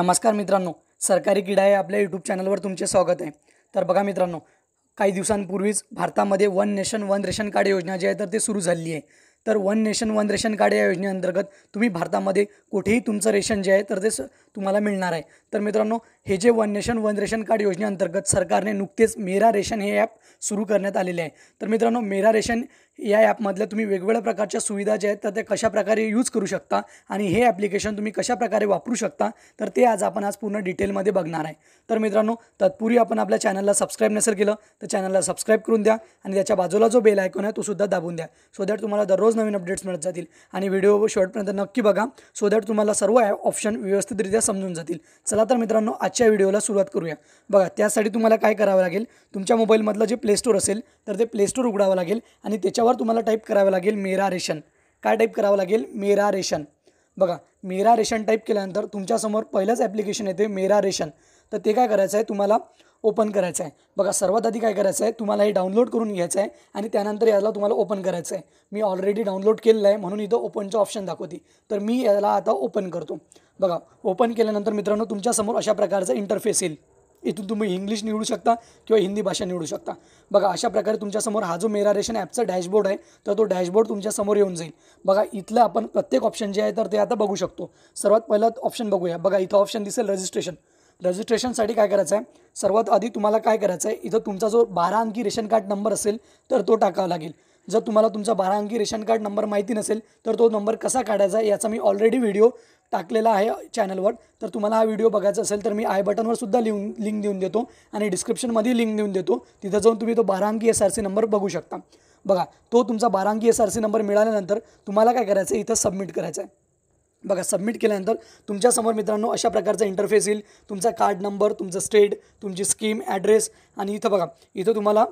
नमस्कार मित्रांनो सरकारी क्रीडा आहे आपल्या यूट्यूब चॅनलवर तुमचे स्वागत आहे तर बघा मित्रांनो काही दिवसांपूर्वीच भारतामध्ये one nation one ration card योजना जी आहे तर ते सुरू झाली आहे तर one nation one ration card या योजनेअंतर्गत तुम्ही भारतामध्ये कुठेही तुमचं रेशन जे आहे तर ते तुम्हाला मिळणार आहे तर मित्रांनो हे जे one nation one ration card योजनेअंतर्गत सरकारने नुकतेच मेरा रेशन हे ॲप सुरू करण्यात आलेले आहे तर मित्रांनो मेरा रेशन या ॲपमधल्या तुम्ही वेगवेगळ्या प्रकारच्या सुविधा ज्या आहेत तर त्या कशाप्रकारे यूज करू शकता आणि हे ॲप्लिकेशन तुम्ही कशाप्रकारे वापरू शकता तर ते आज आपण आज पूर्ण डिटेलमध्ये बघणार आहे तर मित्रांनो तत्पूर्वी आपण आपल्या चॅनलला सबस्क्राईब नसेल केलं तर चॅनलला सबस्क्राईब करून द्या आणि त्याच्या बाजूला जो बेल आयकॉन आहे तो सुद्धा दाबून द्या सो दॅट तुम्हाला दररोज नवीन अपडेट्स मिळत जातील आणि व्हिडिओ शॉर्टपर्यंत नक्की बघा सो दॅट तुम्हाला सर्व ऑप्शन व्यवस्थितरित्या समजून जातील चला तर मित्रांनो आजच्या व्हिडिओला सुरुवात करूया बघा त्यासाठी तुम्हाला काय करावं लागेल तुमच्या मोबाईलमधलं जे प्ले स्टोर असेल तर ते प्ले स्टोर उघडावं लागेल आणि त्याच्यावर बरं तुम्हाला टाईप करावं लागेल मेरा रेशन काय टाईप करावं लागेल मेरा रेशन बघा मेरा रेशन टाईप केल्यानंतर तुमच्यासमोर पहिलंच ॲप्लिकेशन येते मेरा रेशन तर ते काय करायचं आहे तुम्हाला ओपन करायचं आहे बघा सर्वात आधी काय करायचं आहे तुम्हाला हे डाउनलोड करून घ्यायचं आहे आणि त्यानंतर याला तुम्हाला ओपन करायचं आहे मी ऑलरेडी डाउनलोड केलेलं आहे म्हणून इथं ओपनचं ऑप्शन दाखवते तर मी याला आता ओपन करतो बघा ओपन केल्यानंतर मित्रांनो तुमच्यासमोर अशा प्रकारचं इंटरफेस येईल इथून तुम्ही इंग्लिश निवडू शकता किंवा हिंदी भाषा निवडू शकता बघा अशा प्रकारे तुमच्यासमोर हा जो रेशन ॲपचा डॅशबोर्ड आहे तर तो डॅशबोर्ड तुमच्यासमोर येऊन जाईल बघा इथलं आपण प्रत्येक ऑप्शन जे आहे तर ते आता बघू शकतो सर्वात पहिलं ऑप्शन बघूया बघा इथं ऑप्शन दिसेल रजिस्ट्रेशन रजिस्ट्रेशनसाठी काय करायचं आहे सर्वात आधी तुम्हाला काय करायचं आहे इथं तुमचा जो बारा अंकी रेशन कार्ड नंबर असेल तर तो टाकावा लागेल जर तुम्हाला तुमचा बारा अंकी रेशन कार्ड नंबर माहिती नसेल तर तो नंबर कसा काढायचा याचा मी ऑलरेडी व्हिडिओ टाकलेला आहे चॅनलवर तर तुम्हाला हा व्हिडिओ बघायचा असेल तर मी आय बटनवरसुद्धा सुद्धा लिहून लिंक देऊन देतो आणि डिस्क्रिप्शनमध्ये लिंक देऊन देतो तिथं जाऊन तुम्ही तो बारांकी अंकी एस आर सी नंबर बघू शकता बघा तो तुमचा बारांकी एस आर सी नंबर मिळाल्यानंतर तुम्हाला काय करायचं आहे इथं सबमिट करायचं आहे बघा सबमिट केल्यानंतर तुमच्यासमोर मित्रांनो अशा प्रकारचा इंटरफेस येईल तुमचा कार्ड नंबर तुमचं स्टेट तुमची स्कीम ॲड्रेस आणि इथं बघा इथं तुम्हाला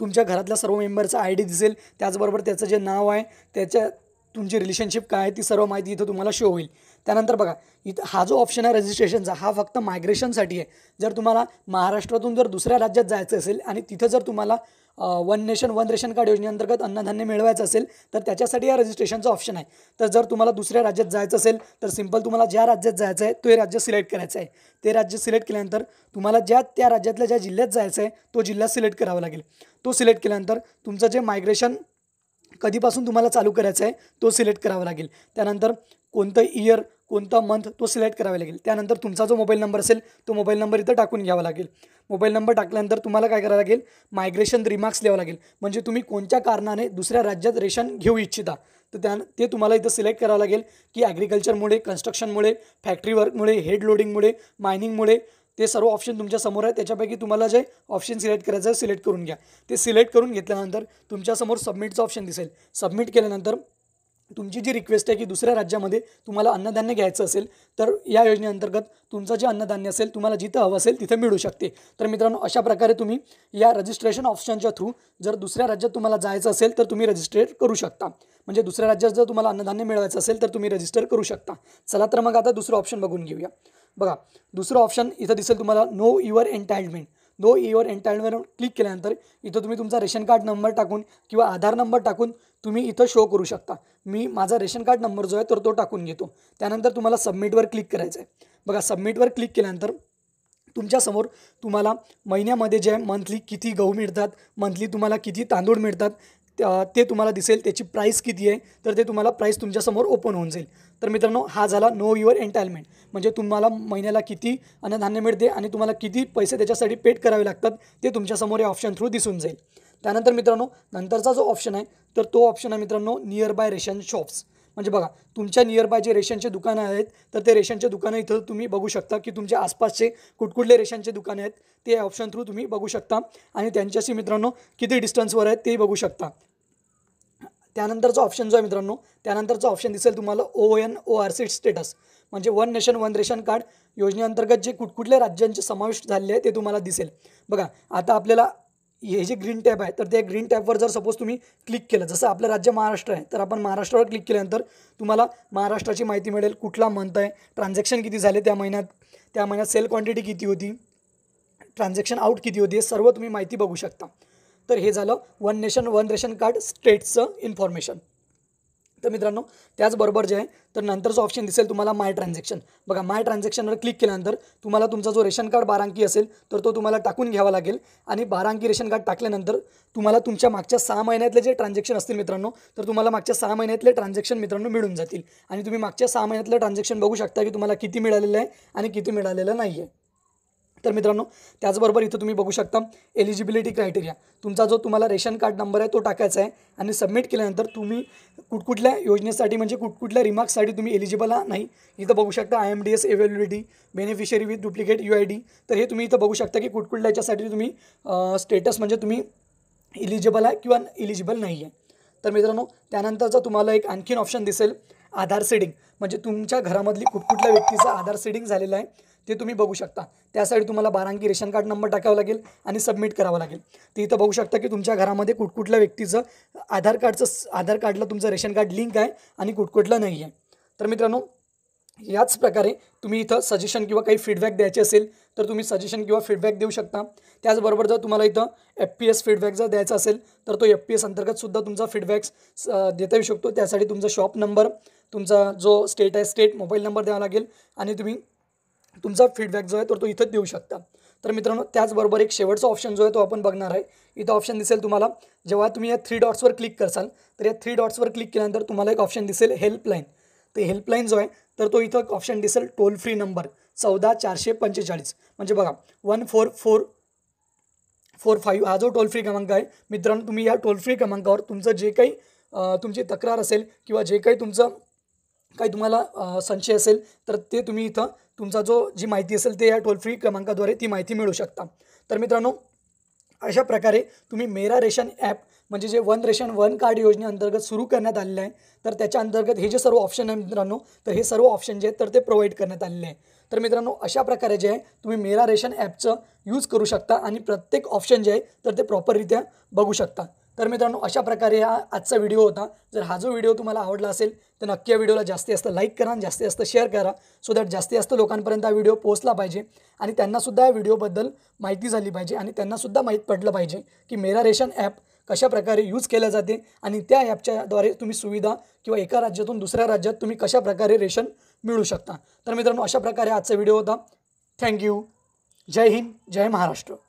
तुमच्या घरातल्या सर्व मेंबरचा आय डी दिसेल त्याचबरोबर त्याचं जे नाव आहे त्याच्या तुमची रिलेशनशिप काय आहे ती सर्व माहिती इथं तुम्हाला शो होईल त्यानंतर बघा इथं हा जो ऑप्शन आहे रजिस्ट्रेशनचा हा फक्त मायग्रेशनसाठी आहे जर तुम्हाला महाराष्ट्रातून जर दुसऱ्या राज्यात जायचं असेल आणि तिथं जर तुम्हाला one nation one ration card योजनेअंतर्गत अन्नधान्य मिळवायचं असेल तर त्याच्यासाठी या रजिस्ट्रेशनचं ऑप्शन आहे तर जर तुम्हाला दुसऱ्या राज्यात जायचं असेल तर सिंपल तुम्हाला ज्या राज्यात जायचं आहे तो राज्य सिलेक्ट करायचं आहे ते राज्य सिलेक्ट केल्यानंतर तुम्हाला ज्या त्या राज्यातल्या ज्या जिल्ह्यात जायचं आहे तो जिल्हा सिलेक्ट करावा लागेल तो सिलेक्ट केल्यानंतर तुमचं जे मायग्रेशन कधीपासून तुम्हाला चालू करायचं आहे तो सिलेक्ट करावा लागेल त्यानंतर कोणतं इयर कोणता मंथ तो सिलेक्ट करावा लागेल त्यानंतर तुमचा जो मोबाईल नंबर असेल तो मोबाईल नंबर इथं टाकून घ्यावा लागेल मोबाईल नंबर टाकल्यानंतर तुम्हाला काय करावं लागेल मायग्रेशन रिमार्क्स लिहावं लागेल म्हणजे तुम्ही कोणत्या कारणाने दुसऱ्या राज्यात रेशन घेऊ इच्छिता तर त्या ते तुम्हाला इथं सिलेक्ट करावं लागेल की ॲग्रिकल्चरमुळे कन्स्ट्रक्शनमुळे फॅक्टरी वर्कमुळे हेड लोडिंगमुळे मायनिंगमुळे ते सर्व ऑप्शन तुमच्या समोर आहे त्याच्यापैकी तुम्हाला जे ऑप्शन सिलेक्ट करायचं आहे सिलेक्ट करून घ्या ते सिलेक्ट करून घेतल्यानंतर तुमच्यासमोर सबमिटचं ऑप्शन दिसेल सबमिट केल्यानंतर तुमची जी रिक्वेस्ट आहे की दुसऱ्या राज्यामध्ये तुम्हाला अन्नधान्य घ्यायचं असेल तर या योजनेअंतर्गत तुमचं जे अन्नधान्य असेल तुम्हाला जिथं हवं असेल तिथं मिळू शकते तर मित्रांनो अशा प्रकारे तुम्ही या रजिस्ट्रेशन ऑप्शनच्या थ्रू जर दुसऱ्या राज्यात तुम्हाला जायचं असेल तर तुम्ही रजिस्ट्रेट करू शकता म्हणजे दुसऱ्या राज्यात जर तुम्हाला अन्नधान्य मिळवायचं असेल तर तुम्ही रजिस्टर करू शकता चला तर मग आता दुसरं ऑप्शन बघून घेऊया बघा दुसरं ऑप्शन इथं दिसेल तुम्हाला know your entitlement know your entitlement click केल्यानंतर इथं तुम्ही तुमचा रेशन कार्ड नंबर टाकून किंवा आधार नंबर टाकून तुम्ही इथं शो करू शकता मी माझा रेशन कार्ड नंबर जो आहे तर तो टाकून घेतो त्यानंतर तुम्हाला सबमिटवर क्लिक करायचं आहे बघा सबमिटवर क्लिक केल्यानंतर तुमच्यासमोर तुम्हाला महिन्यामध्ये जे आहे मंथली किती गहू मिळतात मंथली तुम्हाला किती तांदूळ मिळतात ते तुम्हाला दिसेल त्याची प्राईस किती आहे तर ते तुम्हाला प्राईस तुमच्यासमोर ओपन होऊन जाईल तर मित्रांनो हा झाला नो युअर एंटायरमेंट म्हणजे तुम्हाला महिन्याला किती अन्नधान्य मिळते आणि तुम्हाला किती पैसे त्याच्यासाठी पेड करावे लागतात ते तुमच्यासमोर या ऑप्शन थ्रू दिसून जाईल त्यानंतर मित्रांनो नंतरचा जो ऑप्शन आहे तर तो ऑप्शन आहे मित्रांनो नियर बाय रेशन शॉप्स म्हणजे बघा तुमच्या नियरबाय जे रेशनचे दुकानं आहेत तर ते रेशनचे दुकानं इथं तुम्ही बघू शकता की तुमच्या आसपासचे कुठकुठले रेशनचे दुकानं आहेत ते ऑप्शन थ्रू तुम्ही बघू शकता आणि त्यांच्याशी मित्रांनो किती डिस्टन्सवर आहेत तेही बघू शकता त्यानंतरचा ऑप्शन जो आहे मित्रांनो त्यानंतरचा ऑप्शन दिसेल तुम्हाला O N O R C status म्हणजे one nation one ration card योजनेअंतर्गत जे कुठकुठल्या राज्यांचे समाविष्ट झाले आहे ते तुम्हाला दिसेल बघा आता आपल्याला हे जे ग्रीन टॅब आहे तर त्या ग्रीन टॅबवर जर सपोज तुम्ही क्लिक केलं जसं आपलं राज्य महाराष्ट्र आहे तर आपण महाराष्ट्रावर क्लिक केल्यानंतर तुम्हाला महाराष्ट्राची माहिती मिळेल कुठला मंथ आहे ट्रान्झॅक्शन किती झाले त्या महिन्यात त्या महिन्यात सेल क्वांटिटी किती होती ट्रान्झॅक्शन आउट किती होती हे सर्व तुम्ही माहिती बघू शकता तर हे झालं one nation one ration card स्टेटचं इन्फॉर्मेशन तर मित्रांनो त्याचबरोबर जे आहे तर नंतर जो ऑप्शन दिसेल तुम्हाला माय ट्रान्झॅक्शन बघा माय ट्रान्झॅक्शनवर क्लिक केल्यानंतर तुम्हाला तुमचा जो रेशन कार्ड बारांकी असेल तर तो तुम्हाला टाकून घ्यावा लागेल आणि बारांकी रेशन कार्ड टाकल्यानंतर तुम्हाला तुमच्या मागच्या सहा महिन्यातले जे ट्रान्झॅक्शन असतील मित्रांनो तर तुम्हाला मागच्या सहा महिन्यातले ट्रान्झॅक्शन मित्रांनो मिळून जातील आणि तुम्ही मागच्या सहा महिन्यातलं ट्रान्झॅक्शन बघू शकता की तुम्हाला किती मिळालेलं आहे आणि किती मिळालेलं नाही आहे तर मित्रांनो त्याचबरोबर इथं तुम्ही बघू शकता एलिजिबिलिटी क्रायटेरिया तुमचा जो तुम्हाला रेशन कार्ड नंबर आहे तो टाकायचा आहे आणि सबमिट केल्यानंतर तुम्ही कुठकुठल्या योजनेसाठी म्हणजे कुठकुठल्या रिमार्क्ससाठी तुम्ही एलिजिबल आहात नाही इथं बघू शकता I M D S availability beneficiary with duplicate U I D तर हे तुम्ही इथं बघू शकता की कुठकुठल्या याच्यासाठी तुम्ही स्टेटस म्हणजे तुम्ही इलिजिबल आहे किंवा इलिजिबल नाही आहे तर मित्रांनो त्यानंतरचा तुम्हाला एक आणखीन ऑप्शन दिसेल आधार सेडिंग म्हणजे तुमच्या घरामधली कुठकुठल्या व्यक्तीचं आधार सेडिंग झालेलं आहे ते तुम्ही बघू शकता त्यासाठी तुम्हाला बारांकी रेशन कार्ड नंबर टाकावा लागेल आणि सबमिट करावा लागेल ते इथं बघू शकता की तुमच्या घरामध्ये कुठकुठल्या व्यक्तीचं आधार कार्डचं आधार कार्डला तुमचं रेशन कार्ड लिंक आहे आणि कुठकुठलं नाही आहे तर मित्रांनो याच प्रकारे तुम्ही इथं सजेशन किंवा काही फीडबॅक द्यायचे असेल तर तुम्ही सजेशन किंवा फीडबॅक देऊ शकता त्याचबरोबर जर तुम्हाला इथं एफ पी एस फीडबॅक जर द्यायचा असेल तर तो एफ पी एस अंतर्गतसुद्धा तुमचा फीडबॅक्स देता येऊ शकतो त्यासाठी तुमचा शॉप नंबर तुमचा जो स्टेट आहे स्टेट मोबाईल नंबर द्यावा लागेल आणि तुम्ही तुमचा फीडबॅक जो आहे तर तो इथंच देऊ शकता तर मित्रांनो त्याचबरोबर एक शेवटचा ऑप्शन जो आहे तो आपण बघणार आहे इथं ऑप्शन दिसेल तुम्हाला जेव्हा तुम्ही या थ्री डॉट्सवर क्लिक करसाल तर या थ्री डॉट्सवर क्लिक केल्यानंतर तुम्हाला एक ऑप्शन दिसेल हेल्पलाईन ते हेल्पलाईन जो आहे तर तो इथं एक ऑप्शन दिसेल टोल फ्री नंबर चौदा चारशे पंचेचाळीस म्हणजे बघा one four four four five हा जो टोल फ्री क्रमांक आहे मित्रांनो तुम्ही या टोल फ्री क्रमांकावर तुमचं जे काही तुमची तक्रार असेल किंवा जे काही तुमचं काही तुम्हाला संशय असेल तर ते तुम्ही इथं तुमचा जो जी माहिती असेल ते या टोल फ्री क्रमांकाद्वारे ती माहिती मिळू शकता तर मित्रांनो अशा प्रकारे तुम्ही मेरा रेशन ॲप म्हणजे जे वन रेशन वन कार्ड योजनेअंतर्गत सुरू करण्यात आलेलं आहे तर त्याच्या अंतर्गत हे जे सर्व ऑप्शन आहे मित्रांनो तर हे सर्व ऑप्शन जे आहेत तर ते प्रोव्हाइड करण्यात आलेले आहे तर मित्रांनो अशा प्रकारे जे आहे तुम्ही मेरा रेशन ॲपचं यूज करू शकता आणि प्रत्येक ऑप्शन जे आहे तर ते प्रॉपररित्या बघू शकता तर मित्रांनो अशा प्रकारे हा आजचा व्हिडिओ होता जर हा जो व्हिडिओ तुम्हाला आवडला असेल तर नक्की या व्हिडिओला जास्तीत जास्त लाईक करा आणि जास्तीत जास्त शेअर करा सो दॅट जास्तीत जास्त लोकांपर्यंत हा व्हिडिओ पोहोचला पाहिजे आणि त्यांनासुद्धा या व्हिडिओबद्दल माहिती झाली पाहिजे आणि त्यांनासुद्धा माहीत पडलं पाहिजे की मेरा रेशन ॲप कशा प्रकारे यूज केल्या जाते आणि त्या ॲपच्याद्वारे तुम्ही सुविधा किंवा एका राज्यातून दुसऱ्या राज्यात तुम्ही कशा प्रकारे रेशन मिळू शकता तर मित्रांनो अशा प्रकारे आजचा व्हिडिओ होता थँक्यू जय हिंद जय महाराष्ट्र